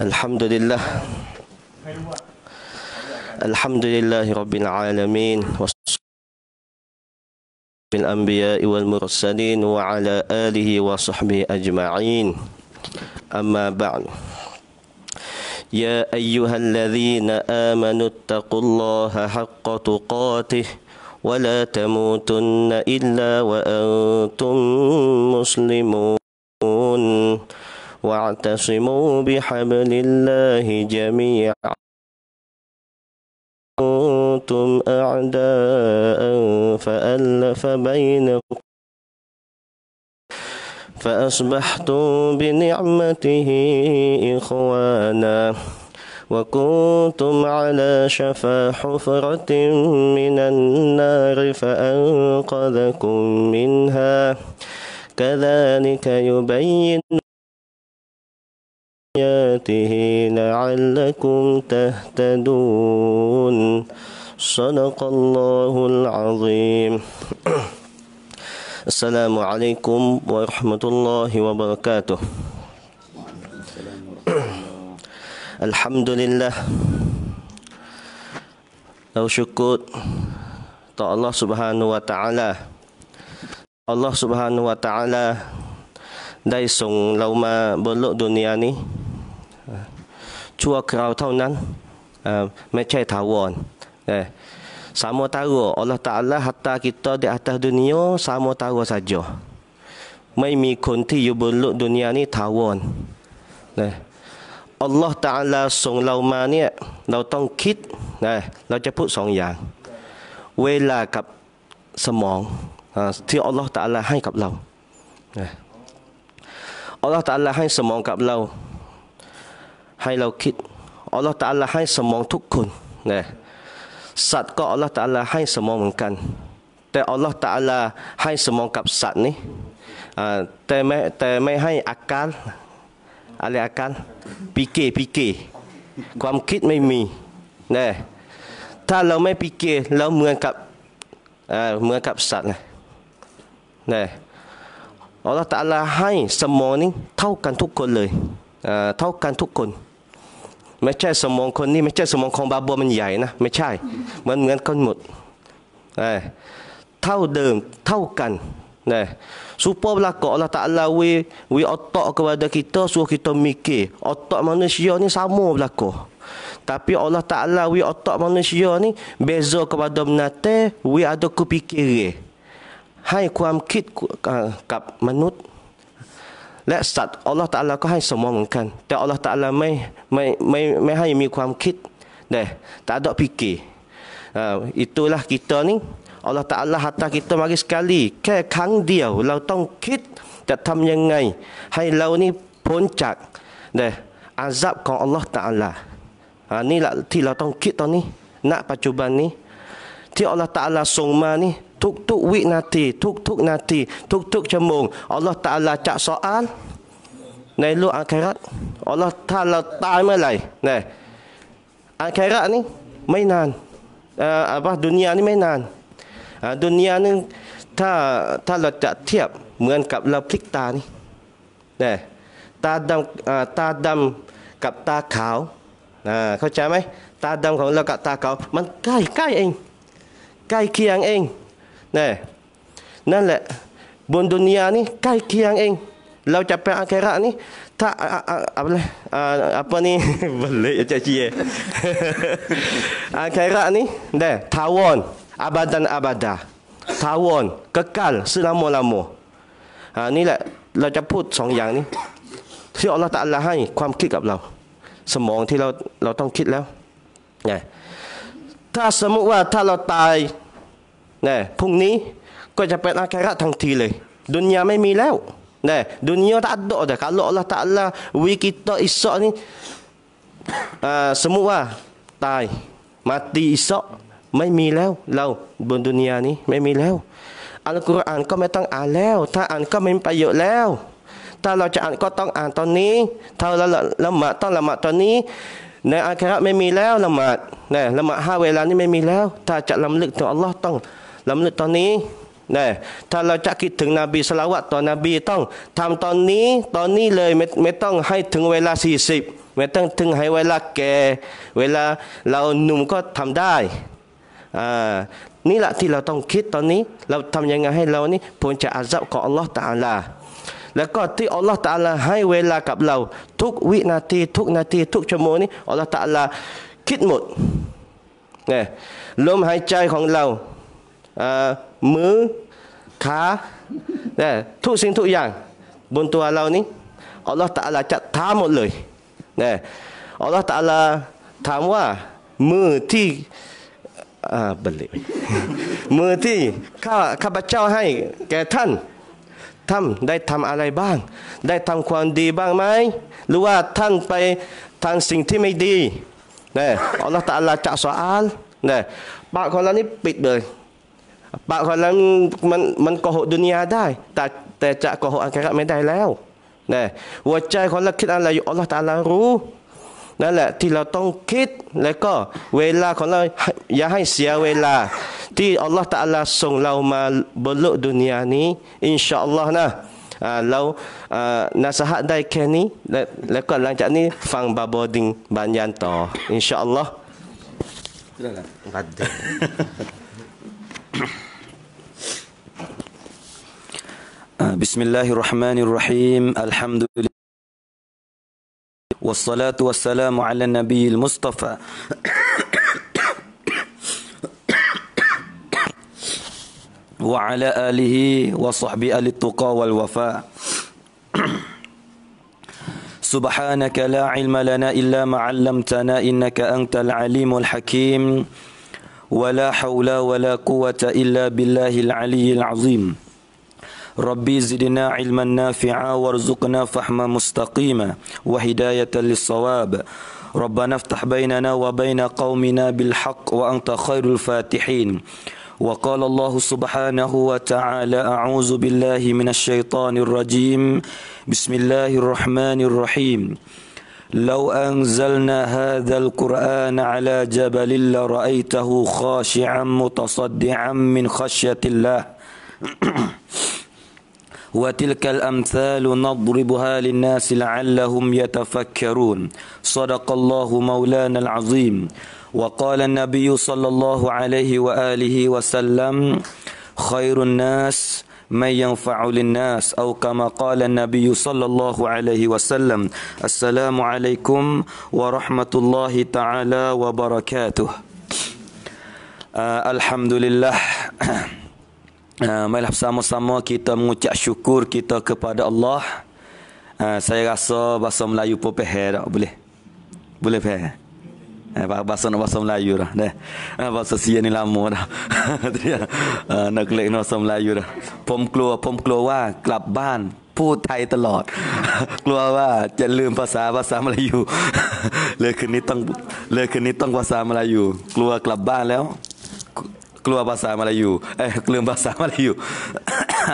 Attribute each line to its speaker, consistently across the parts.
Speaker 1: الحمد لله الحمد لله رب العالمين الأنبياء والمرسلين وعلى آله وصحبه أجمعين أما بعد يا أيها الذين آمنوا اتقوا الله حق تقاته ولا تموتن إلا وأنتم مسلمون واعتصموا بحبل الله جميعا كنتم أعداء فألف بينكم فأصبحتم بنعمته إخوانا وكنتم على شفا حفرة من النار فأنقذكم منها كذلك يبين آياته لعلكم تهتدون صدق الله العظيم السلام عليكم ورحمة الله وبركاته الحمد لله أو شكر الله سبحانه وتعالى الله سبحانه وتعالى ได้ส่งเรามาบนโลกดุนยานี้ ชั่วคราวเท่านั้นไม่ใช่ถาวรสาม s a อัลลอฮฺ l l อ h t a a ตต h a t ตาต i ด a di atas dunia sama t a า u saja ไม่มีคนที่อยู่บนโลกดุนยานี้ถาวรนอัลลอฮฺตาอัลลอฮฺส่งเรามาเนี่ยเราต้องคิดนะเราจะพูดสองอย่าง เวลากับสมองที่อัลลอฮฺตาอัลลอฮฺให้กับเราอัลลอฮฺตาลาให้สมองกับเราให้เราคิดอัลลอฮฺตาลาให้สมองทุกคนนะสัตว์ก็อัลลอฮฺตาลาให้สมองเหมือนกันแต่อัลลอฮฺตาลาให้สมองกับสัตว์นี่แต่ไม่แต่ไม่ให้อาการอะไรอาการปีเกปีเกความคิดไม่มีนะถ้าเราไม่ปีเกเราเหมือนกับเหมือนกับสัตว์นะนะ Allah Ta'ala Hai kan kan kan. kon. kon kon Macam macam macam, semua semua ni, ah, mud. Eh, ให้สมองนี้เท่ากันทุกคนเลยเท่ากันทุกคนไม่ใช่สมองคนนี้ไม่ใช่สมองของบาบัวมันใหญ่นะไม่ใช่เหมือนเหมือนกันหมดเอเท่าเดิมเท่ากันนะสุภาพก็ eh, Allah Ta'ala we we otak kepada kita suruh kita mikir otak manusia ni sama belako tapi Allah Ta'ala we otak manusia ni beza kepada menate we ada kepikiran ให้ความคิดกับมนุษย์และสัตว์อัลลอฮฺตาลาก็ให้สมองเหมือนกันแต่อัลลอฮฺตาลาไม่ไม่ไม่ไม่ให้มีความคิดเด้แต่ดอกพิกีอิตุลาคิตอนิอัลลอฮฺตาลาฮัตตาคิตอมากิสกาลีแค่ครั้งเดียวเราต้องคิดจะทำยังไงให้เรานี่พ้นจากเด้อาซับของอัลลอฮฺตาลาอันนี้แหละที่เราต้องคิดตอนนี้ณปัจจุบันนี้ที่อัลลอฮฺตาลาส่งมานี่ทุกทุกวินาที ทุกทกนาทีทุกกชั่วโมงอัลลอฮฺตาลาจะสอนในโลกอาครัตอัลลอฮฺถ้าเราตายเมื่อไหร่นี่อาครัตนี่ไม่นานอ่าบะดุนยานี่ไม่นานดุนยานึงถ้าถ้าเราจะเทียบเหมือนกับเราพลิกตานี่นี่ตาดำอ่ตาดำกับตาขาวเข้าใจไหมตาดำของเรากับตาขาวมันใกล้ใกล้เอง ใกล้เคียงเองนี่นั่นแหละบนดุนยานี่ใกล้เคียงเอง เราจะไปอาเคระนี่ถ้าอะไรอะไรนี่บันเลยจะเชียอาเคระนี่เดยทาวอนอาบัดันอาบัดาทาวอนกัลสลามลามอันนี้แหละเราจะพูดสองอย่างนี้ ที่อัลลอฮฺตะลาให้ความคิดกับเรา สมองที่เราเราต้องคิดแล้วไงถ้าสมมุติว่าถ้าเราตายนะพรุ่งนี้ก็จะเป็นอาคราทันทีเลย ดุนยาไม่มีแล้วนะดุนยาต a ด ada dah k ล l a u Allah Taala we k ซ t a e ่ o มม i uh, s e m า a tai mati e ซ o ไม่มีแล้ว เราบนดุนยานี้ไม่มีแล้วอัลกุรอานก็ไม่ต้องอ่านแล้ว ถ้าอ่านก็ไม่มีประโยชน์แล้ว ถ้าเราจะอ่านก็ต้องอ่านตอนนี้ถ้าเราละหมาดต้องละหมาดตอนนี้ ในอาคราไม่มีแล้วละหมาดนะละหมาดห้าเวลานี้ไม่มีแล้ว ถ้าจะลำลึกถึงอัลลอฮ์ต้องลำลึกตอนนี้นะถ้าเราจะคิดถึงนบีสลาวะต่อนบีต้อง ทำตอนนี้ตอนนี้เลยไม่ไม่ต้องให้ถึงเวลา40ไม่ต้องถึงให้เวลาแก่เวลาเราหนุ่มก็ทำได้อ่านี่แหละที่เราต้องคิดตอนนี้ เราทำยังไงให้เรานี่พ้นจากอาซาบของอัลลอฮฺตาอัลาแล้วก็ที่อัลลอฮฺตาลา ให้เวลากับเรา ทุกวินาที ทุกนาทีทุกชั่วโมงนี้อัลลอฮฺตาลาคิดหมด เนี่ย ลมหายใจของเรามือขาทุกสิ่งทุกอย่างบนตัวเรานี้อัลลอฮฺตะลาจะทาหมดเลยนยอัลลอฮฺตะลาถามว่ามือที่อ่าบลิมือที่ข้าข้าพเจ้าให้แก่ท่านทำได้ทำอะไรบ้าง ได้ทำความดีบ้างไหมหรือว่าท่านไปทางสิ่งที่ไม่ดีนยอัลลอฮฺตะลาจะสอนนะปากของเรานี่ปิดเลยปะกคนนั้นมันมันโกหกดุนยาได้ แต่แต่จะโกหกอัคราไม่ได้แล้วนะหัวใจของเราคิดอะไรอยู่อัลลอฮฺตาลารู้นั่นแหละ ที่เราต้องคิดแล้วก็เวลาของเราอย่าให้เสียเวลาที่อัลลอฮฺตาลาส่งเรามาบนโลกดุนยานี้ อินชาอัลลอฮ์นะเรานาสหะได้แค่นี้ แล้วก็หลังจากนี้ ฟังบาบอดิงบญญยตนต่ออินชาอัลลอฮ์บัดเด
Speaker 2: آه، بسم الله الرحمن الرحيم الحمد لله والصلاة والسلام على النبي المصطفى وعلى آله وصحبه آل التقى والوفاء سبحانك لا علم لنا إلا ما علمتنا إنك أنت العليم الحكيم ولا حول ولا قوة إلا بالله العلي العظيم ربي زدنا علما نافعا وارزقنا فحما مستقيما وهداية للصواب ربنا افتح بيننا وبين قومنا بالحق وأنت خير الفاتحين وقال الله سبحانه وتعالى أعوذ بالله من الشيطان الرجيم بسم الله الرحمن الرحيم لو أنزلنا هذا القرآن على جبل لرأيته خاشعا متصدعا من خشية الله وتلك الأمثال نضربها للناس لعلهم يتفكرون صدق الله مولانا العظيم وقال النبي صلى الله عليه وآله وسلم خير الناس من ينفع للناس أو كما قال النبي صلى الله عليه وسلم السلام عليكم ورحمة الله تعالى وبركاته الحمد لله Marilah bersama-sama kita mengucap syukur kita kepada Allah. Uh, saya rasa bahasa Melayu pun boleh. Boleh peher. เออ b บ h าส a bahasa m ระเนี่ยบา e h b a ย a s a sia n นะเดี๋ยวนักเลงนอสมลาอยู่นะผมกลัวผมกลัวว่ากลับบ้านพูดไทยตลอด กลัวว่าจะลืมภาษาภาษามลายูเลยคืนนี้ต้องเลยคืนนี้ต้องภาษามลายูกลัวกลับบ้านแล้ว กลัวภาษามลายูเอ้ลืมภาษามลายู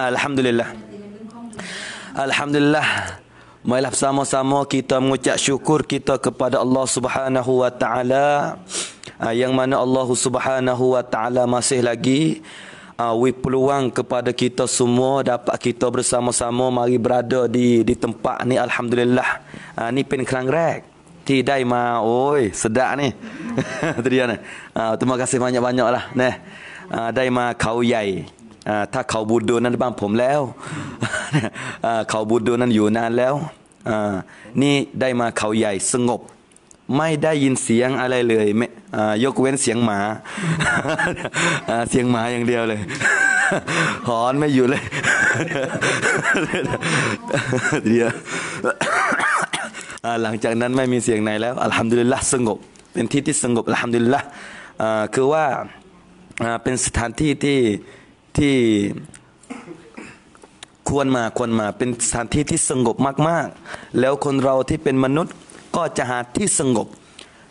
Speaker 2: อัลฮัมดุลิลละอัลฮัมดุลิลละ Mailah sama-sama kita mengucap syukur kita kepada Allah Subhanahu wa taala ah, yang mana Allah Subhanahu wa taala masih lagi awi ah, peluang kepada kita semua dapat kita bersama-sama mari berada di di tempat ni alhamdulillah. Ah ni pin kerangrek. Tidai ma oi sedak ni. Ah, terima kasih banyak-banyaklah. Neh. Ah dai ma kau yai. ถ้าเขาบูดดูนั้นบ้านผมแล้วเขาบูดดูนั้นอยู่นานแล้วนี่ได้มาเขาใหญ่สงบ ไม่ได้ยินเสียงอะไรเลยม่ยกเว้นเสียงหมาเสียงหมาอย่างเดียวเลย หอนไม่อยู่เลยเดียวหลังจากนั้นไม่มีเสียงไหนแล้วอัลฮัมดุลิลละสงบเป็นที่ที่สงบอัลฮัมดุลิลละคือว่าเป็นสถานที่ที่ที่ควรมาควรมา เป็นสถานที่ที่สงบมากๆ แล้วคนเราที่เป็นมนุษย์ก็จะหาที่สงบ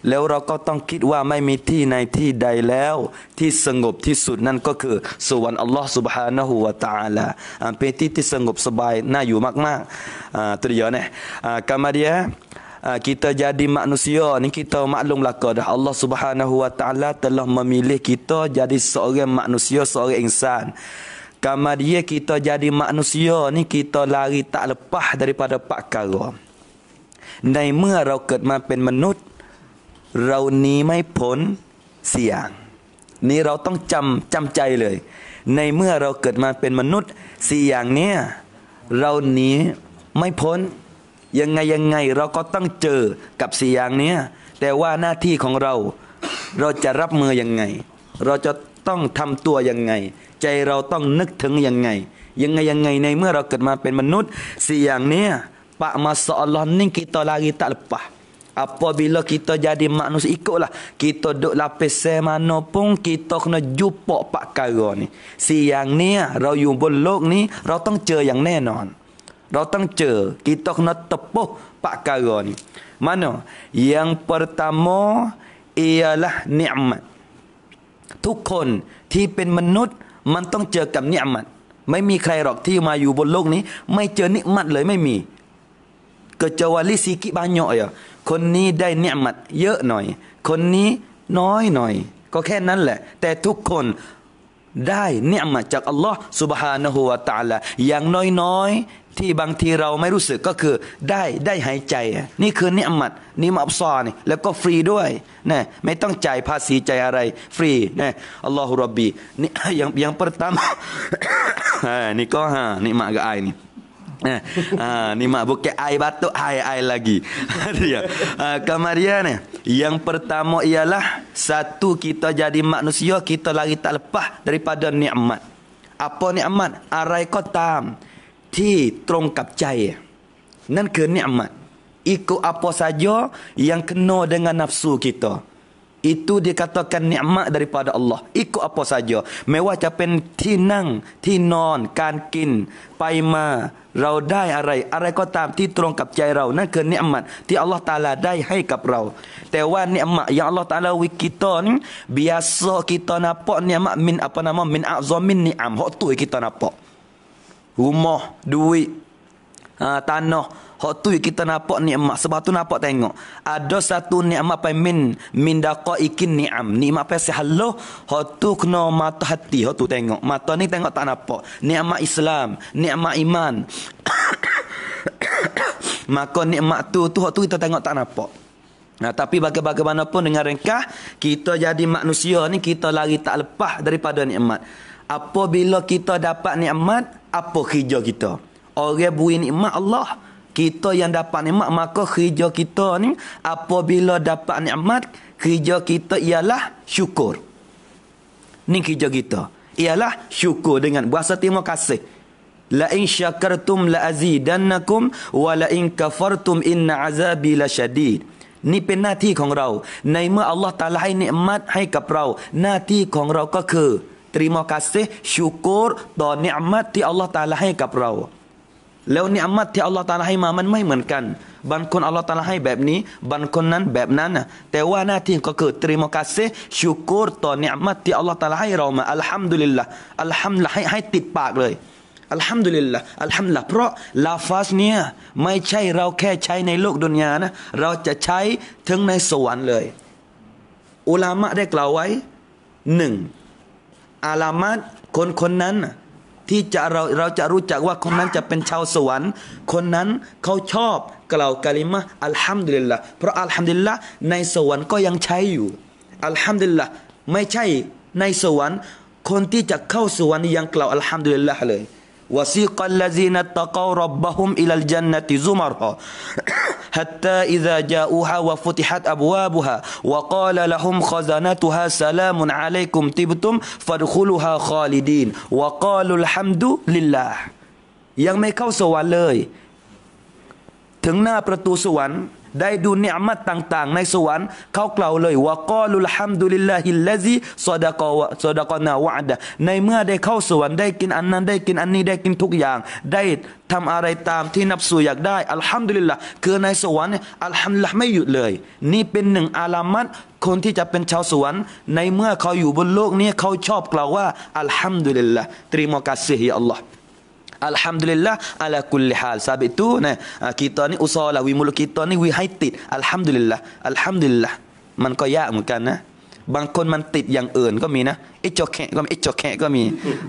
Speaker 2: แล้วเราก็ต้องคิดว่าไม่มีที่ในที่ใดแล้วที่สงบที่สุดนั่นก็คือสวรรค์อัลลอฮ์ سبحانه และ تعالى เป็นที่ที่สงบสบายน่าอยู่มากๆย e เนี่ยกามาเดีย Ah, kita jadi manusia ni kita maklum laka dah Allah Subhanahu wa taala telah memilih kita jadi seorang manusia seorang insan kama dia kita jadi manusia ni kita lari tak lepas daripada pak kala nai mera roket ma pen manut rau ni mai pon siang ni rau tong cam cam cai เลย nai mera roket ma pen manut siang ni rau ni mai pon ยังไงยังไง เราก็ต้องเจอกับสี่อย่างนี้ แต่ว่าหน้าที่ของเราเราจะรับมือยังไง เราจะต้องทำตัวยังไง ใจเราต้องนึกถึงยังไง ยังไงยังไงในเมื่อเราเกิดมาเป็นมนุษย์สี่อย่างนี้ปะมาสอลอนนิ่กิตอลากิตาลปะอ p a b i ิลกิตอจ a ดิมนุษย์อีก u t l a h k ดุลา u k เ a มา s s e ุง n ิต u n น i จุป e n ก j u ก p a pak ี่ r k ่ r a ni siang ni rau y u น b u l lok ni rau อ o n g อ e r yang น e n o Datang cer. Kita kena ป e ก u h p e ม k น r a ni. Mana? Yang pertama ialah nikmat. ทุกคนที่เป็นมนุษย์มันต้องเจอกับนิยมัตไม่มีใครหรอกที่มาอยู่บนโลกนี้ ไม่เจอนิยมัตเลยไม่มี k e c u a ่ i sikit banyak ya คนนี้ได้เนียมัดเยอะหน่อย คนนี้น้อยหน่อย ก็แค่นั้นแหละ แต่ทุกคนได้เนียมัด จากอัลลอฮ์ سبحانه และ تعالى อย่างน้อยที่บางทีเราไม่รู้สึกก็คือได้ได้หายใจนี่คือนิอมัดนิมอับซอนี่ แล้วก็ฟรีด้วยนะไม่ต้องจ่ายภาษีใจอะไร ฟรีนะอัลลอฮฺรบบีนี่ยังยังประตามนี่ก็ฮะนิมากไอ้นี่นี่มาบุกเกไอบาตุไอไอ lagi รยานีกมเ kemarin yang pertama ialah satu kita jadi ี่ n u s i a kita lagi t a ย lepas daripada n า k m a t apa nikmat arai kotam ที่ตรงกับใจนั่นคือเนื้อมัดอิกุอัปซาจอยังเคนอดังนับสู่กิโต itu dikatakan nikmat daripada Allah apa saja mewah จะเป็นที่นั่งที่นอนการกินไปมาเราได้อะไรอะไรก็ตามที่ตรงกับใจเรานั่นคือนิอมัตที่ Allah Taala ได้ให้กับเราแต่ว่านิอมัตที่ Allah Taala วิกิตอน biasa kita napa nikmat min apa nama min azamin ni'am hok tu kita napa rumah, duit, ha, tanah. Hak tu kita nampak nikmat. Sebab tu nampak tengok. Ada satu nikmat pai min min daqa ikin ni'am. Nikmat pai sehaloh. Hak tu kena mata hati. Hak tu tengok. Mata ni tengok tak nampak. Nikmat Islam, nikmat iman. Maka nikmat tu tu hak tu kita tengok tak nampak. Nah, ha, tapi bagaimanapun dengan ringkas kita jadi manusia ni kita lari tak lepas daripada nikmat. Apabila kita dapat nikmat, apa kerja kita? Orang beri nikmat Allah, kita yang dapat nikmat, maka kerja kita ni apabila dapat nikmat, kerja kita ialah syukur. Ni kerja kita. Ialah syukur dengan berasa terima kasih. La in syakartum la azidannakum wa la in kafartum inna azabi lasyadid. Ni penati kong rau. Naima Allah Taala hai nikmat hai kaprau. Nati kong rau ka ke? terima kasih syukur ต่อเนืมัดที่อัลลอฮฺตาลาให้กับเรา แล้วเนืมัดที่อัลลอฮฺตาลาให้มามันไม่เหมือนกันบางคนอัลลอฮฺตาลาให้แบบนี้บางคนนั้นแบบนั้นนะแต่ว่าหน้าที่ก็คือ terima kasih syukur ต่อเนืมัดที่อัลลอฮฺตาลาให้เรามาอัลฮัมดุลิลละอัลฮัมดุลิลละให้ให้ติดปากเลยอัลฮัมดุลิลละอัลฮัมละเพราะลาฟาสเนี่ยไม่ใช่เราแค่ใช้ในโลกดุนยานะเราจะใช้ถึงในสวรรค์เลย อุลามะได้กล่าวไว้หนึ่งอาลามัดคนคนนั้นที่จะเราเราจะรู้จักว่าคนนั้นจะเป็นชาวสวรรค์คนนั้นเขาชอบกล่าวกะลิมะอัลฮัมดุลิลละเพราะอัลฮัมดุลิลละในสวรรค์ก็ยังใช้อยู่อัลฮัมดุลิลละไม่ใช่ในสวรรค์คนที่จะเข้าสวรรค์ยังกล่าวอัลฮัมดุลิลละเลย وسيق الذين اتقوا ربهم إلى الجنة زمرا حتى إذا جاءوها وفتحت أبوابها وقال لهم خزنتها سلام عليكم تبتم فادخلوها خالدين وقالوا الحمد لله يعني كوسوا عليه ถึงหน้าประตูสวรรค์ได้ดูเนื้อมัดต่าง ๆ ในสวรรค์เขากล่าวเลยว่ากอลุลฮัมดุลิลลาฮิลลาซีซอดะกอวะซอดะกอนาวะดะในเมื่อได้เข้าสวรรค์ได้กินอันนั้นได้กินอันนี้ได้กินทุกอย่าง ได้ทำอะไรตามที่นับสูอยากได้อัลฮัมดุลิลล์คือในสวรรค์อัลฮัมดุลิลไม่หยุดเลยนี่เป็นหนึ่งอาลามัดคนที่จะเป็นชาวสวรรค์ ในเมื่อเขาอยู่บนโลกนี้เขาชอบกล่าวว่าอัลฮัมดุลิลล์ตรีมอกาเซฮิอัลลอฮ์ a l h a m d ล l i l l a h ala k u ลิ i hal Sebab itu n น h kita ni usaha lah w i m u นี i ว a ให้ติ a อัลฮั l h a m d u l i l l a h Alhamdulillah มันก็ยากเหมือนกันนะบางคนมันติดอย่างอื่นก็มีนะไอ้จอแขกก็มีไอ้จอแขกก็มี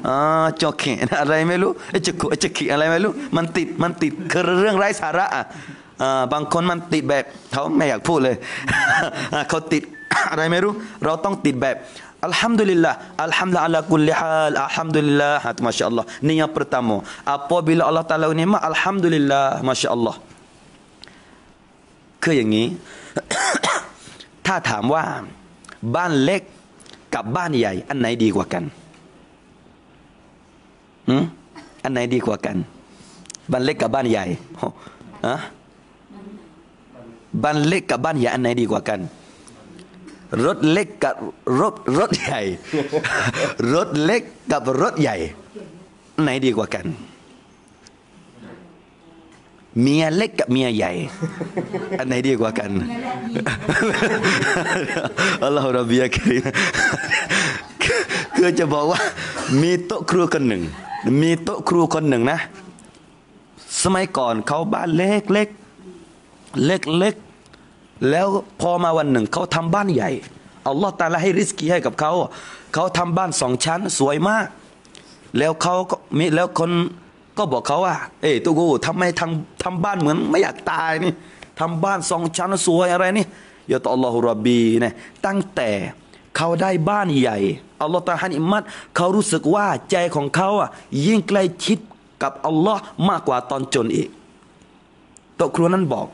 Speaker 2: อ่าจอแขกอะไรไม่รู้ไอ้จกุไอ้จกีอะไรไม่รู้ มันติดมันติดคือเรื่องไร้สาระอ่ะบางคนมันติดแบบเขาไม่อยากพูดเลยเขาติดอะไรไม่รู้ เราต้องติดแบบ Alhamdulillah, alhamdulillah ala kulli hal, alhamdulillah. Ha, masya-Allah. Ni yang pertama. Apabila Allah Taala nikmat, alhamdulillah, masya-Allah. คืออย่างนี้ถ้าถามว่าบ้านเล็กกับบ้านใหญ่อันไหนดีกว่ากันอืมอันไหนดีกว่ากันบ้านเล็กกับบ้านใหญ่ฮะบ้านเล็กกับบ้านใหญ่อันไหนดีกว่ากันรถเล็กกับรถรถใหญ่ รถเล็กกับรถใหญ่ไหนดีกว่ากัน เมียเล็กกับเมียใหญ่ อันไหนดีกว่ากันอัลลอฮฺราเบียกรีคือจะบอกว่า มีโต๊ะครูคนหนึ่งมีโต๊ะครูคนหนึ่งนะ สมัยก่อนเขาบ้านเล็กเล็กเล็กเล็กแล้วพอมาวันหนึ่งเขาทำบ้านใหญ่ อัลลอฮ์ตาลาให้ริสกีให้กับเขาเขาทำบ้านสองชั้น สวยมาก แล้วเขาก็มีแล้วคนก็บอกเขาว่า เอ้ตุกูทำไมทำทำบ้านเหมือนไม่อยากตายนี่ทำบ้านสองชั้นสวยอะไรนี่ยาตอัลลอฮฺรับบีนะตั้งแต่เขาได้บ้านใหญ่อัลลอฮฺตาฮันอิมัดเขารู้สึกว่าใจของเขาอ่ะยิ่งใกล้ชิดกับอัลลอฮ์มากกว่าตอนจนอีกตัวครัวนั้นบอก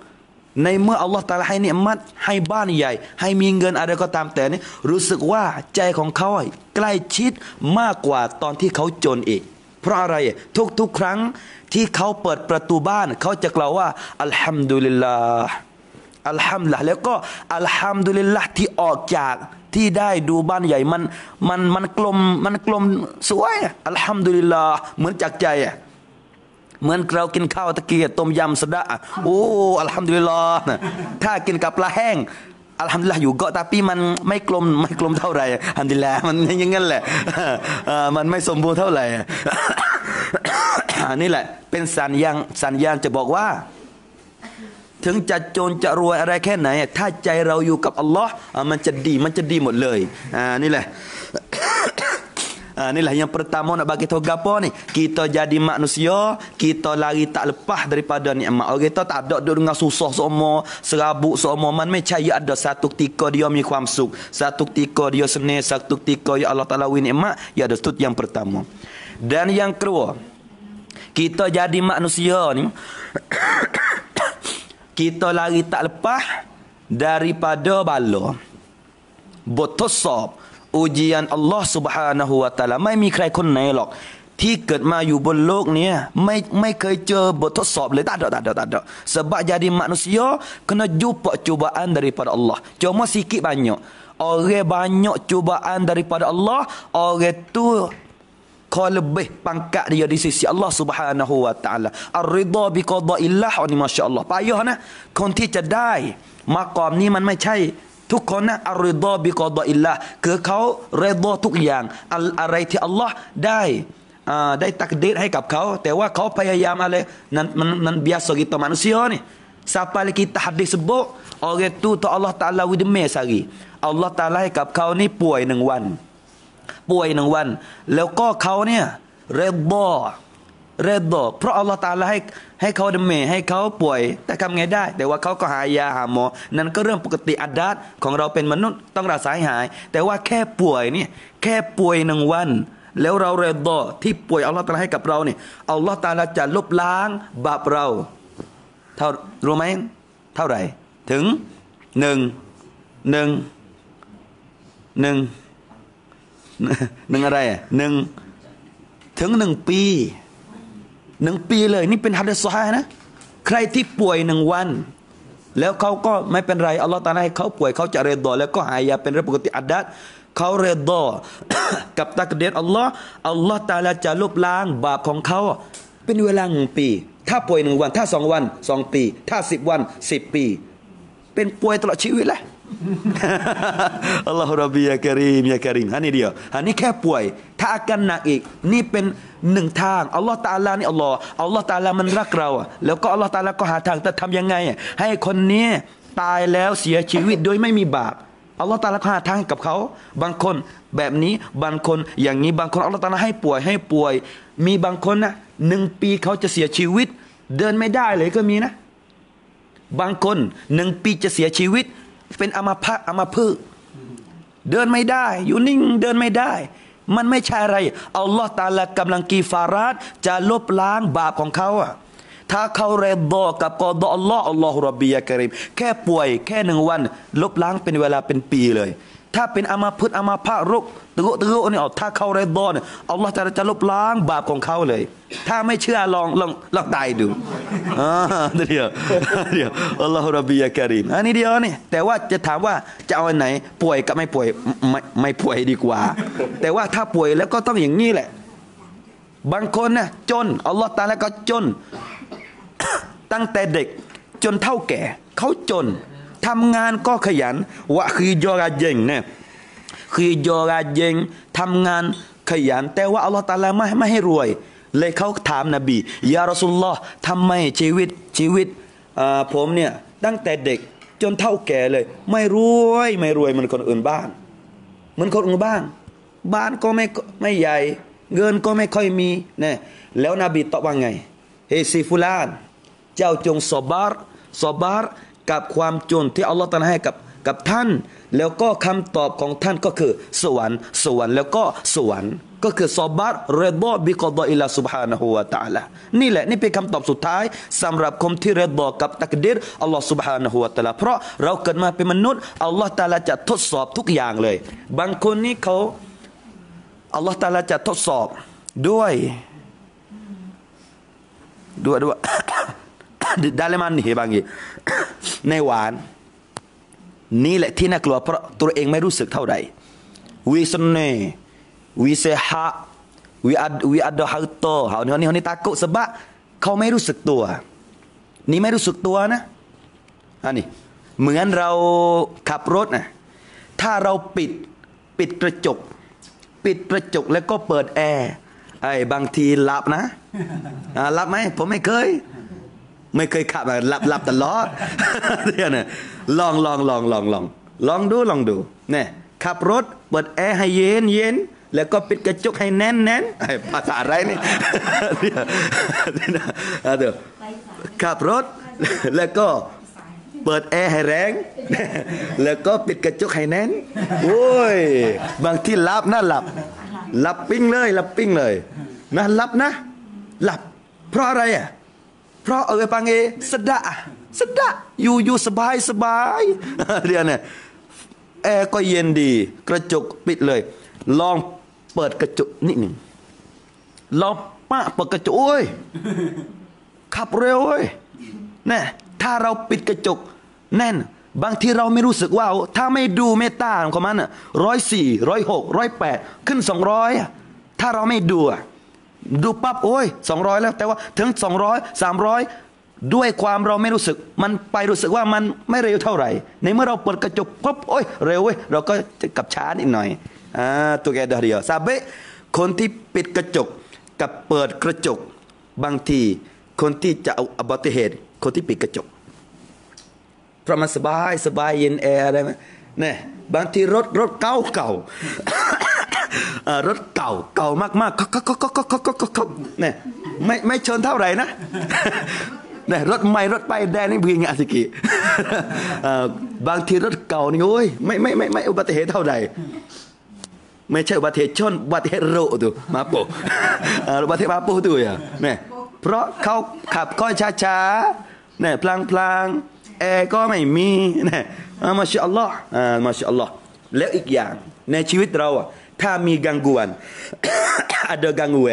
Speaker 2: ในเมื่ออัลลอฮ์ตาลาให้เนี่ยมัดให้บ้านใหญ่ ให้มีเงินอะไรก็ตามแต่นี่รู้สึกว่าใจของเขาใกล้ชิดมากกว่าตอนที่เขาจนอีก เพราะอะไรทุกๆ ครั้งที่เขาเปิดประตูบ้าน เขาจะกล่าวว่า อัลฮัมดุลิลลาห์อัลฮัมดุลิลลาแล้วก็อัลฮัมดุลิลลาห์ที่ออกจากที่ได้ดูบ้านใหญ่มันมันมันกลมมันกลมสวยอัลฮัมดุลิลลาห์เหมือนจากใจอ่ะเหมือนเรากินข้าวตะเกียบต้มยำสดะโอ้อัลฮัมดุลิลลอห์ถ้ากินกับปลาแห้งอัลฮัมดุลิลอยู่ ก็แต่ปีมันไม่กลม ไม่กลมเท่าไหร่ อัลฮัมดุลิลมันอย่างงั้นแหละมันไม่สมบูรณ์เท่าไหร่อันนี่แหละ เป็นสัญญาณสัญญาณจะบอกว่า ถึงจะจนจะรวยอะไรแค่ไหน ถ้าใจเราอยู่กับอัลลอฮ์มันจะดีมันจะดีหมดเลยอ่านี่แหละ Ha, inilah yang pertama nak bagi tahu gapo ni. Kita jadi manusia, kita lari tak lepas daripada nikmat. Orang kita tak ada duduk dengan susah semua, serabut semua. Man mencaya ada satu ketika dia mi khamsuk. Satu ketika dia senes satu ketika ya Allah Ta'ala win nikmat. Ya ada setut yang pertama. Dan yang kedua, kita jadi manusia ni, kita lari tak lepas daripada bala. Botosop ujian Allah Subhanahu wa taala ไม่มีใครคนไหนหรอกที่เกิดมาอยู่บนโลกเนี้ยไม่ไม่เคยเจอบททดสอบเลยตัดตัดตัดตัด eh. sebab jadi manusia kena jumpa cubaan daripada Allah cuma sikit banyak orang banyak cubaan daripada Allah orang tu kau lebih pangkat dia di sisi Allah Subhanahu wa taala ar-ridha bi qada'illah oh ni masya-Allah payah nah konti cedai maqam ni man macam ทุกคนนะอาริดอบิกอดออิลลาคือเขาเรดอทุกอย่างอะไรที่อัลลอฮ์ได้ได้ตักดีดให้กับเขาแต่ว่าเขาพยายามอะไรนั้นมันมัน biasa kita m a น u s i a ni s a า p a กิ i t a h ด d i ด s e บ u t o r a n ต t ตอั Allah ตาลาวิดเมสากีอ a ลลอ l l a h ลาให้กับเขานี่ป่วยหนึ่งวันป่วยหนึ่งวันแล้วก็เขาเนี่ยเรดบเรดดอกเพราะอัลลอฮฺตาลาให้ให้เขาดมเม ให้เขาป่วยแต่ทำไงได้ แต่ว่าเขาก็หายา หาหมอ นั่นก็เรื่องปกติอัดดัตของเราเป็นมนุษย์ต้องรักษาหาย แต่ว่าแค่ป่วยนี่แค่ป่วยหนึ่งวัน แล้วเราเรดดอที่ป่วยอัลลอฮฺตาลาให้กับเราเนี่ยอัลลอฮฺตาลาจะลบล้างบาปเราเท่ารู้ไหมเท่าไหร่ ถึงหนึ่งหนึ่งหนึ่งหนึ่งอะไรหนึ่งถึงหนึ่งปีหนึ่งปีเลยนี่เป็นฮัดซษฮะนะใครที่ป่วยหนึ่งวัน แล้วเขาก็ไม่เป็นไรอัลลอฮ์ตาลาให้เขาป่วยเขาจะเรดอแล้วก็หายยาเป็นเรื่องปกติอัดดัดเขาเรดอกับตักเดชอัลลอฮ์อัลลอฮ์ตาลาจะลบล้างบาปของเขาเป็นเวลาหนึ่งปี ถ้าป่วยหนึ่งวันถ้าสองวันสองปีถ้าสิบวันสิบปีเป็นป่วยตลอดชีวิตแหละอัลลอฮฺรบียะการีมยาการีมฮันนี่เดียวฮันนี่แค่ป่วยถ้าอาการหนักอีก นี่เป็นหนึ่งทาง อัลลอฮฺตาลานี่อัลลอฮ์อัลลอฮฺตาลามันรักเรา แล้วก็อัลลอฮฺตาลาก็หาทางแต่ทำยังไงให้คนนี้ ตายแล้วเสียชีวิตโดยไม่มีบาปอัลลอฮฺตาลาหาทางกับเขาบางคนแบบนี้บางคนอย่างนี้บางคนอัลลอฮฺตาลาให้ป่วยให้ป่วย มีบางคนนะหนึ่งปีเขาจะเสียชีวิต เดินไม่ได้เลยก็มีนะบางคนหนึ่งปีจะเสียชีวิต เป็นอมภะอมภพืเดินไม่ได้ อยู่นิ่งเดินไม่ได้ มันไม่ใช่อะไรอัลลอฮ์ตาลากำลังกีฟารัตจะลบล้างบาปของเขาอะถ้าเขาเรดอ กับกอดอัลลอฮ์อัลลอฮ์รบียะกริมแค่ป่วยแค่หนึ่งวันลบล้างเป็นเวลาเป็นปีเลยถ้าเป็นอามาพึดอามาพระรกตะโกตะโกนี่ออกถ้าเขาไรดอนอัลลอฮฺจะจะลบล้างบาปของเขาเลย ถ้าไม่เชื่อลองลองลองตายดูอ่าเดียวเดียวอัลลอฮฺรบบียาการีมอันนี้เดียวนี่แต่ว่าจะถามว่าจะเอาอันไหน ป่วยกับไม่ป่วยไม่ไม่ป่วยดีกว่า แต่ว่าถ้าป่วยแล้วก็ต้องอย่างนี้แหละ บางคนนะจนอัลลอฮฺตาแล้วก็จน ตั้งแต่เด็กจนเท่าแก่เขาจนทำงานก็ขยันวะคือยอราเยงเนี่ยคือยอราเยงทำงานขยัน แต่ว่าอัลลอฮฺตาลาไม่ไม่ให้รวย เลยเขาถามนบี ยารอสุลลอฮ์ทำไมชีวิตชีวิตผมเนี่ยตั้งแต่เด็กจนเท่าแก่เลย ไม่รวยไม่รวยเหมือนคนอื่นบ้างเหมือนคนอื่นบ้าง บ้านก็ไม่ไม่ใหญ่ เงินก็ไม่ค่อยมีนียแล้วนบีตอบว่าไงเฮซิฟุลาน เจ้าจงสบาร์สบาร์กับความจนที่อัลลอฮฺตาให้กับกับท่าน แล้วก็คำตอบของท่านก็คือ สวรรค์สวรรค์แล้วก็สวรรค์ก็คือซอบัตเรดบอบิกอดอิลาสุบฮานะฮูวะตะลานี่แหละนี่เป็นคำตอบสุดท้ายสำหรับคนที่เรดบอกับตักดิรอัลลอฮ์สุบฮานะฮูวะตะลาเพราะเราเกิดมาเป็นมนุษย์ อัลลอฮ์ตาลาจะทดสอบทุกอย่างเลย บางคนนี่เขาอัลลอฮ์ตาลาจะทดสอบด้วยด้วยด้วยด d ล l l e mani บางอย่างในหวานนี่แหละที่น่ากลัวเพราะตัวเองไม่รู้สึกเท่าใดวิสเนวิเซฮะวิอัดวิอัดดอฮาโตเฮาเนี่ยเฮานี่ตากุสบะเขาไม่รู้สึกตัวนี่ไม่รู้สึกตัวนะอันนี้เหมือนเราขับรถนะถ้าเราปิดปิดกระจกปิดกระจกแล้วก็เปิดแอร์ไอ้บางทีหลับนะหลับไหมผมไม่เคยไม่เคยขับอบหลับหลับตลอดเดี๋ยนะลองลองลองลองลองลองดูลองดูเนี่ยขับรถ เปิดแอร์ให้เย็นเย็น แล้วก็ปิดกระจกให้แน่นแน่นภาษาอะไรนี่เดี๋ยวขับรถแล้วก็เปิดแอร์ให้แรง แล้วก็ปิดกระจกให้แน่นโอ้ยบางที่หลับนะหลับหลับปิ้งเลยหลับปิ้งเลยนะหลับนะหลับ เพราะอะไรอ่ะเพราะเออปังเอสดะสดะอยู่อยู่สบายสบายเรียนเนี่ยแอร์ก็เย็นดี กระจกปิดเลย ลองเปิดกระจกนิดหนึ่งลองป้าเปิดกระจกโอ้ยขับเร็วเว้ยนี่ถ้าเราปิดกระจกแน่นบางทีเราไม่รู้สึกว่า ถ้าไม่ดูเมตตาของมันอ่ะร้อยสี่ร้อยหกร้อยแปดขึ้นสองร้อยถ้าเราไม่ดูอ่ะดูปั๊บโอ้ย200 แล้ว แต่ว่าถึง 200 300 ด้วยความเราไม่รู้สึก มันไปรู้สึกว่ามันไม่เร็วเท่าไหร่ ในเมื่อเราเปิดกระจกปุ๊บโอ้ยเร็วเว้ยเราก็จะกลับช้านิดหน่อยอ่าตัวแกเดียวซาเบคนที่ปิดกระจกกับเปิดกระจกบางที คนที่จะเอาอุบัติเหตุคนที่ปิดกระจกเพราะมันสบายสบายเย็นแอร์อะไรไหมเนี่ยบางทีรถรถเก่าเก่ารถเก่าเก่ามากๆเขาเขาเขาเนี่ยไม่ไม่ชนเท่าไหร่นะเนี่ยรถใหม่รถไปแดนนี่วิ่งอาสิกิบางทีรถเก่านี่โอ้ยไม่ไม่ไม่ไม่อุบัติเหตุเท่าไหร่ไม่ใช่อุบัติเหตุชนอุบัติเหตุโรดูมาโปอุบัติเหตุมาโปดูอย่าเนี่ยเพราะเขาขับก้อยช้าๆเนี่ยพลางพลางแอร์ก็ไม่มีเนี่ยมาชีอัลลอฮ์มาชีอัลลอฮ์แล้วอีกอย่างในชีวิตเราอ่ะถ้ามีกังวลอ a n ada g ง n g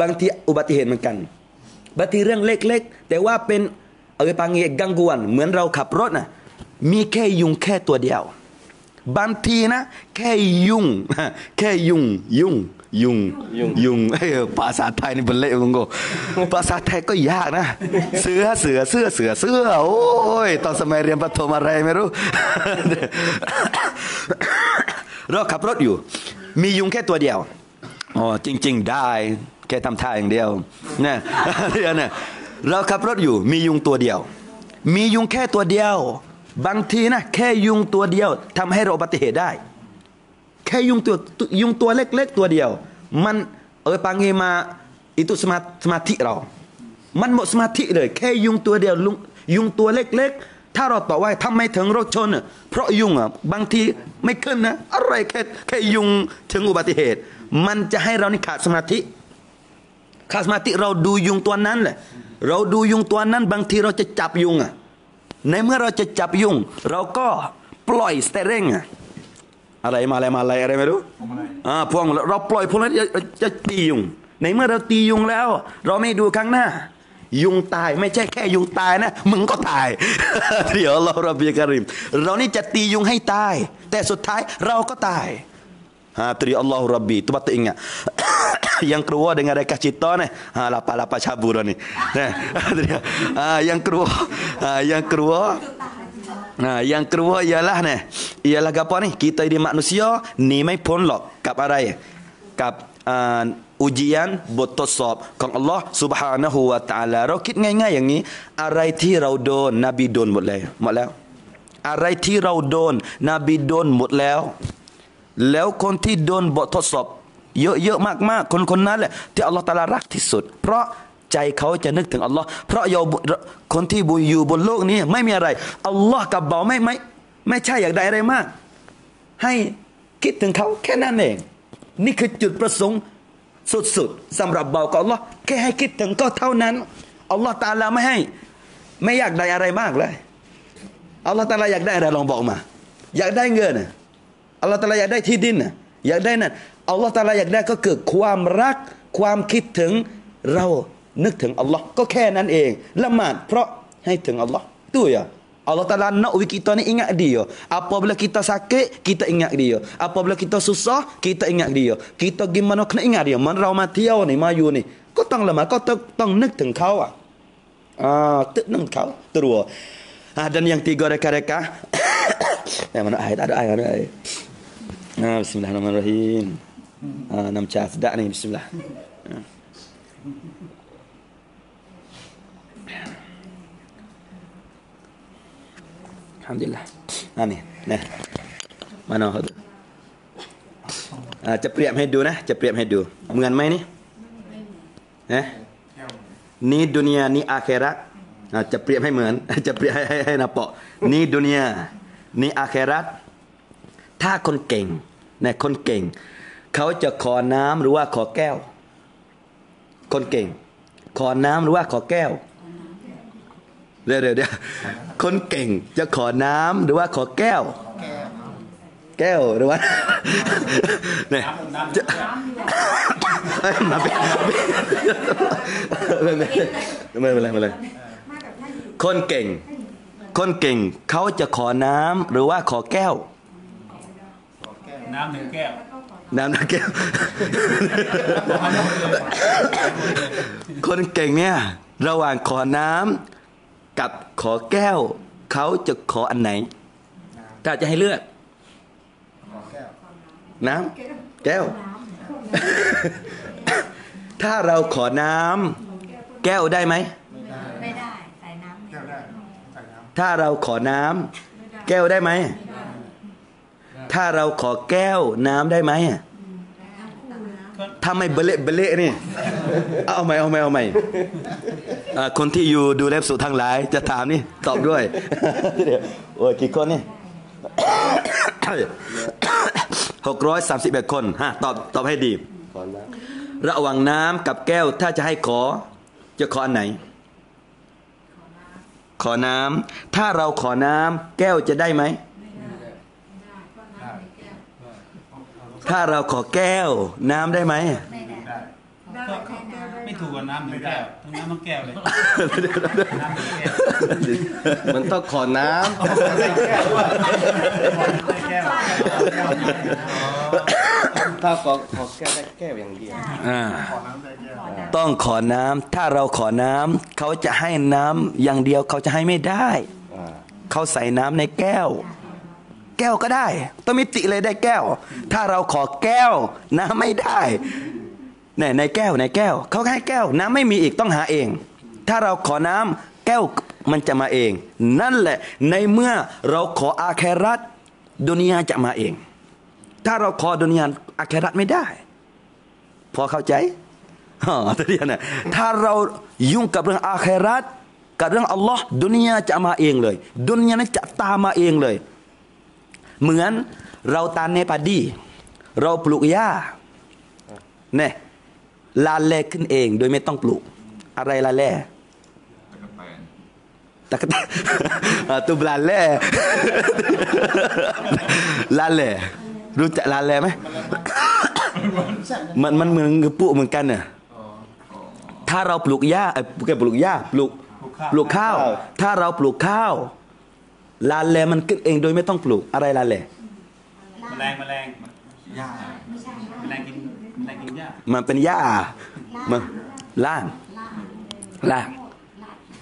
Speaker 2: บางทีอุบัติเหตุเหมือนกันบางทีเรื่องเล็กๆแต่ว่าเป็นอะไรบางอย่างกังกวนเหมือนเราขับรถนะมีแค่ยุงแค่ตัวเดียวบางทีนะ แค่ยุงแค่ยุงยุงยุงยุงภาษาไทยนี่เป็นเละลุงโกภาษาไทยก็ยากนะ เสือเสือเสือเสือเสือโอ้ยตอนสมัยเรียนประถมอะไรไม่รู้เราขับรถอยู่มียุงแค่ตัวเดียว อ๋อจริงๆได้แค่ทำท่าอย่างเดียวนะเรี่นะเราขับรถอยู่ มียุงตัวเดียว มียุงแค่ตัวเดียว บางทีนะ แค่ยุงตัวเดียวทำให้เราอุบัติเหตุได้ แค่ยุงตัวยุงตัวเล็กๆตัวเดียว มัน เออปังเฮมาอิตุสมาสมาธิเรา มันหมดสมาธิเลย แค่ยุงตัวเดียว ยุงตัวเล็กๆถ้าเราตอบว่าทำไมถึงรถชนเพราะยุงอ่ะบางทีไม่ขึ้นนะ อะไรแค่แค่ยุงถึงอุบัติเหตุ มันจะให้เรานี่ขาดสมาธิขาดสมาธิเราดูยุงตัวนั้นแหละเราดูยุงตัวนั้น บางทีเราจะจับยุงอ่ะในเมื่อเราจะจับยุงเราก็ปล่อยสเตเร่งอ่ะอะไรมาอะไรมาอะไรอะไรไม่รู้อ่าพวงเราปล่อยพวงนั้นจะตียุงในเมื่อเราตียุงแล้ว เราไม่ดูข้างหน้ายุงตายไม่ใช่แค่ยุงตายนะมึงก็ตายเดี๋ยวเราระเบียกริมเรานี่จะตียุงให้ตาย แต่สุดท้ายเราก็ตายฮะตรีอัลลอฮฺรับบีตัวตัวเองะยังครัวดังไรกับจิตตอนเนี่ยฮะลาปาลาปาชาบูรนี่นะตรีอ่ายังครัวอ่ายังครัวนะยังครัวอย่าละเนี่ยอย่าละกับปอนี่กิตาดีมนุษย์เนี่ไม่พ้นหรอกกับอะไรกับอ่าอุจยานบททดสอบของอัลลอฮ์ سبحانه และ تعالى เราคิดง่าย ๆอย่างนี้ อะไรที่เราโดนนบีโดนหมดเลยหมดแล้ว อะไรที่เราโดนนบีโดนหมดแล้ว แล้วคนที่โดนบททดสอบ เยอะๆมากๆคนคนนั้นแหละที่อัลลอฮ์ตาลารักที่สุด เพราะใจเขาจะนึกถึงอัลลอฮ์เพราะยคนที่บุญอยู่บนโลกนี้ ไม่มีอะไรอัลลอฮ์กับเบาไม่ไม่ไม่ใช่อยากได้อะไรมาก ให้คิดถึงเขาแค่นั้นเอง นี่คือจุดประสงค์สุดๆสำหรับเบากับอัลลอฮ์แค่ให้คิดถึงก็เท่านั้นอัลลอฮ์ตาลาไม่ให้ ไม่อยากได้อะไรมากเลยอัลลอฮ์ตาลาอยากได้อะไรลองบอกมา อยากได้เงินอัลลอฮ์ตาลาอยากได้ที่ดินอยากได้นั่นอัลลอฮ์ตาลาอยากได้ก็เกิดความรัก ความคิดถึงเรานึกถึงอัลลอฮ์ก็แค่นั้นเองละหมาดเพราะให้ถึงอัลลอฮ์ตัวอย่าง Allah Ta'ala nak kita ni ingat dia. Apabila kita sakit, kita ingat dia. Apabila kita susah, kita ingat dia. Kita gimana kena ingat dia. Man, rau mati awak ni, mayu ni. Kau tang lemah, kau tak tang nak teng kau ah. Ah, tak nak kau. Terus. Ah, dan yang tiga reka-reka. ya, mana air, tak ada air, ada air. Ah, bismillahirrahmanirrahim. Ah, nam cah ni, bismillah. Ah. a l h a m d u l i l l a นะมานอเขาดูจะเปรียบให้ดูนะ จะเปรียบให้ดู เหมือนไหมนี่นะนี่ดุนยานี่อาเครัตจะเปรียบให้เหมือน จะเปรียบให้ให้นะเปาะนี่ดุนยานี่อาเครัตถ้าคนเก่งนะคนเก่ง เขาจะขอน้ำหรือว่าขอแก้ว คนเก่ง ขอน้ำหรือว่าขอแก้วเดี๋ยวเดี๋ยวคนเก่งจะขอน้ำหรือว่าขอแก้ว แก้วหรือว่าเนี่ยจะมาเป็นไม่เป็นไรไม่เป็นไรคนเก่ง คนเก่งเขาจะขอน้ำหรือว่าขอแก้วน้ำหนึ่งแก้วน้ำหนึ่งแก้วคนเก่งเนี่ยระหว่างขอน้ำับขอแก้ว เขาจะขออันไหน ถ้าจะให้เลือกน้ำแก้ว ถ้าเราขอน้ำแก้วได้ไหม
Speaker 1: ไม่ได้ใส่น้
Speaker 2: ำถ้าเราขอน้ำแก้วได้ไหม ถ้าเราขอแก้วน้ำได้ไหมถ้าไม่เบลเบลเนี่ เอาไหมเอาไหมเอาไหม คนที่อยู่ดูเล็บสุททางหลาย จะถามนี่ตอบด้วยโอ้ยกี่คนนี่หกร้อยสามสิบเอ็ดคนฮะตอบตอบให้ดีระหว่างน้ำกับแก้วถ้าจะให้ขอ จะขออันไหน ขอน้ำถ้าเราขอน้ำแก้วจะได้ไหมถ้าเราขอแก้ว น้ำได้ไหม
Speaker 1: ไม่ได้ไม่ถูกกว่าน้ำหนึแก้วทั้งน้ำมันงแก้วเลย มันต้องขอน้แก้วำถ้าขอขอแก้วได้แก้วอย่างเดียว
Speaker 2: ต้องขอน้ำถ้าเราขอน้ำเขาจะให้น้ำอย่างเดียวเขาจะให้ไม่ได้ เขาใส่น้ำในแก้วแก้วก็ได้ ต้องมิติเลยได้แก้ว ถ้าเราขอแก้วน้ำไม่ได้นในแก้วในแก้วเขาให้แก้ว น้ำไม่มีอีกต้องหาเอง ถ้าเราขอน้ำแก้วมันจะมาเอง นั่นแหละในเมื่อเราขออาครัตดุนยาจะมาเอง ถ้าเราขอดุนยาอาครัตไม่ได้ พอเข้าใจตัวเดียวนะถ้าเรายุ่งกับเรื่องอาครัตกับเรื่องอัลลอฮ์ดุนยาจะมาเองเลย ดุนยานั้นจะตามมาเองเลยเหมือนเราตานในปาดี เราปลูกหญ้าเนี่ยลาแลขึ้นเอง โดยไม่ต้องปลูก อะไรลาแลตะกตะตุบลาแลลาแลรู้จักลาแลไหมมันมันเหมือนกระปุกเหมือนกันน่ะถ้าเราปลูกหญ้าเออปลูกหญ้าปลูกปลูกข้าว ถ้าเราปลูกข้าวลาแลมันขึ้นเองโดยไม่ต้องปลูกอะไรลาแล
Speaker 1: แมลงแมลงหญ้าแมลงกินแมลงกินหญ้า
Speaker 2: มันเป็นหญ้า มันล่าง ล่าง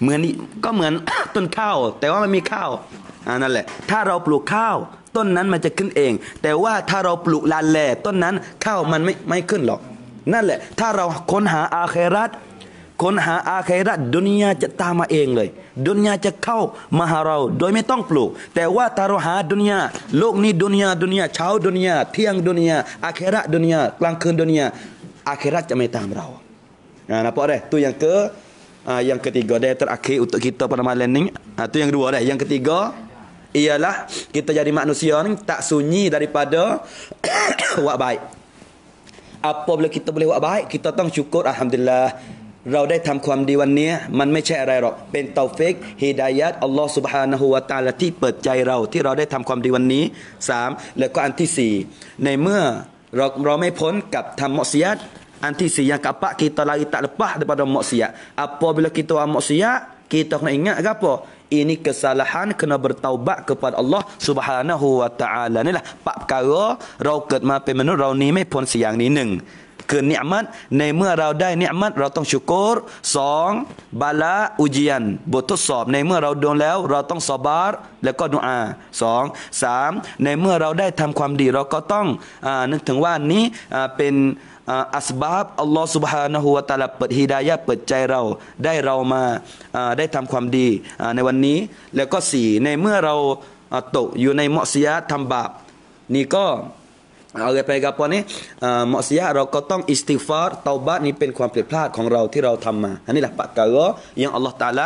Speaker 2: เหมือนก็เหมือนต้นข้าว แต่ว่ามันมีข้าวอันนั่นแหละ ถ้าเราปลูกข้าว ต้นนั้นมันจะขึ้นเอง แต่ว่าถ้าเราปลูกลานแหล่ต้นนั้น ข้าวมันไม่ไม่ขึ้น หรอก นั่นแหละ ถ้าเราค้นหาอาเครัตคนหาอาครัตดุนยาจะตามมาเองเลยดุนยาจะเข้ามาหาเราโดยไม่ต้องปลูกแต่ว่าตารหาดุนยาโลกนี้ดุนยาดุนยาเช้าดุนยาเที่ยงดุนยาอาครัตดุนยากลางคืนดุนยาอาครัตจะไม่ตามเราอานะพอเด้ตัวอย่างเกอ ha ha ha, yang ketiga terakhir untuk kita pada malam ni yang kedua yang ketiga ialah kita jadi manusia ni tak sunyi daripada buat baik apa bila kita boleh buat baik kita tang syukur alhamdulillah เราได้ทำความดีวันนี้ มันไม่ใช่อะไรหรอกเป็นเตาเฟกฮีดายัดอัลลอฮ์สุบฮานะฮูวาตาละที่เปิดใจเราที่เราได้ทำความดีวันนี้3แล้วก็อันที่4ในเมื่อเราเราไม่พ้นกับทำมอสียัดอันที่4ี่ n g kapak kita า a g i t ตะละ p a s d a r อ p a d a m ั k s i a t apabila kita b u ี t m ก k s i a น kita อ e n a ingat apa i n ค k น s a l a h a n kena b e r t อ u b a t k e p a d ฮ a l า a h s า b า a n a h ะ wa taala i n i เราเกิดมาเป็นมนุษย์เรานี้ไม่พ้นสียงนี้หนึ่งเกินเนื้อมัดในเมื่อเราได้เนื้อมัดเราต้องชุกรสองบาละอุจยันบททดสอบในเมื่อเราโดนแล้วเราต้องสอบาร์แล้วก็ดูอาสองสามในเมื่อเราได้ทำความดีเราก็ต้องอนึกถึงว่านี้เป็นอัสบาบอัลลอฮ์ سبحانه และ تعالى เปิดฮีดายะเปิดใจเราได้เรามาได้ทำความดีในวันนี้แล้วก็สี่ในเมื่อเราตกอยู่ในมอสยะทำบาปนี่ก็ Allah ไปกับพวกนี้เหมาะสียะเราก็ต้องอิสติฟาร์ตาบัตนี่เป็นความผิดพลาดของเราที่เราทํามาอันนี้แหละปะกะรอยังอัลลอฮฺตาละ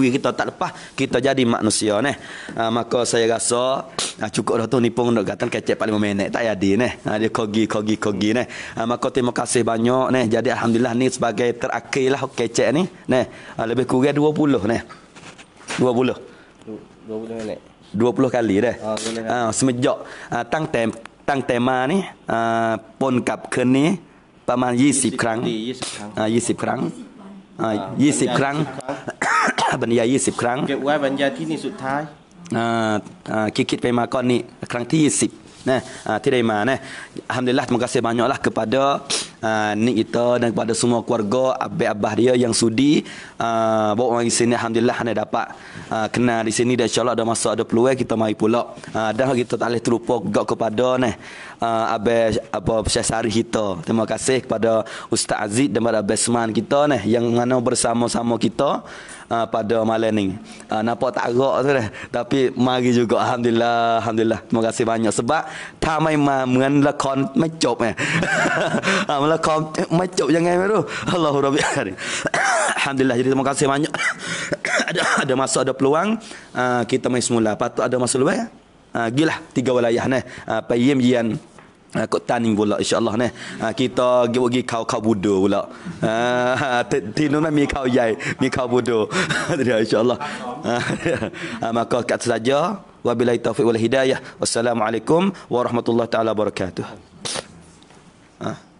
Speaker 2: วิกิตตัดปะกิตจะดีมนุษย์เนี่ยมาก็เสียกัสโซชุกเราต้องนิพงดกันแค่เจ็บไปเมื่อไหร่ตายดีเนี่ยเดี๋ยวคอกีคอกีคอกีเนี่ยมาก็ที่มักขอบคุณเนี่ยจัดอัลฮัมดุลิลลาห์นี่สบายตระกีลาฮ์แค่เจ็บนี่เนี่ยเลเบคูเก้ดูว่าบุลล์เนี่ยดูว่าบุลล์
Speaker 1: ดูดูบุลล์เนี่ย
Speaker 2: 20 kali deh. Ah, uh, semenjak uh, tang tem ตั้งแต่มานี่ปนกับเคืนนี้ประมาณ 20 ครั้งยี่สิบครั้งยี่สิบครั้งบรรยายยี่สิบครั้ง เก็บไว้บรรยายที่นี่สุดท้ายคิดไปมาก่อนนี่ครั้งที่ 20นะที่ได้มานะอัลฮัมดุลิลลาห์มุกาเซบานยอละ k ั p a d อ uh, ah, Nik kita dan kepada semua keluarga Abang Abah dia yang sudi uh, Bawa orang sini Alhamdulillah Anda dapat uh, kenal di sini Dan insyaAllah ada masa ada peluang kita mari pula uh, Dan lah kita tak boleh terlupa juga kepada ni uh, abah apa, Syah Sari kita Terima kasih kepada Ustaz Aziz dan kepada Abang kita ni Yang mana bersama-sama kita Uh, pada malam ni. Uh, nampak tak agak tu dah. Tapi mari juga. Alhamdulillah. Alhamdulillah. Terima kasih banyak. Sebab tak main main. Mengenai lakon. Macam eh. Kalau kau macam jangan meru. Allahu rabbi Alhamdulillah jadi terima kasih banyak. ada ada masa ada peluang uh, kita main semula. Patut ada masa lebih. Ah, uh, gilah tiga wilayah ni. Uh, Payim jian Uh, kau tanding pula insyaAllah ni. Uh, kita pergi kau-kau budu pula. Uh, Tidur ni mi kau yai. Mi kau budu. Jadi insyaAllah. Uh, uh, maka kat saja. Wabilai taufiq wal hidayah. Wassalamualaikum warahmatullahi taala wabarakatuh.
Speaker 1: Uh.